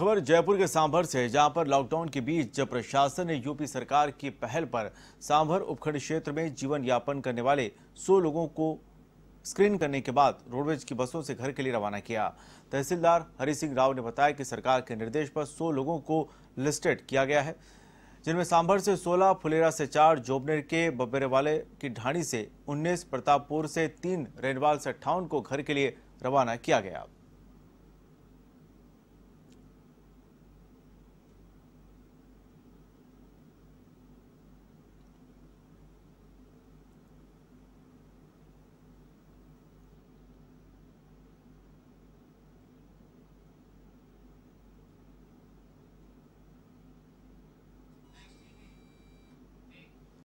खबर जयपुर के सांभर से जहां पर लॉकडाउन के बीच जब प्रशासन ने यूपी सरकार की पहल पर सांभर उपखंड क्षेत्र में जीवन यापन करने वाले 100 लोगों को स्क्रीन करने के बाद रोडवेज की बसों से घर के लिए रवाना किया तहसीलदार हरि सिंह राव ने बताया कि सरकार के निर्देश पर 100 लोगों को लिस्टेड किया गया है जिनमें सांभर से 16, फुलेरा से चार जोबनेर के बब्बेरेवाले की ढाणी से 19, प्रतापपुर से तीन रेनवाल से अट्ठावन को घर के लिए रवाना किया गया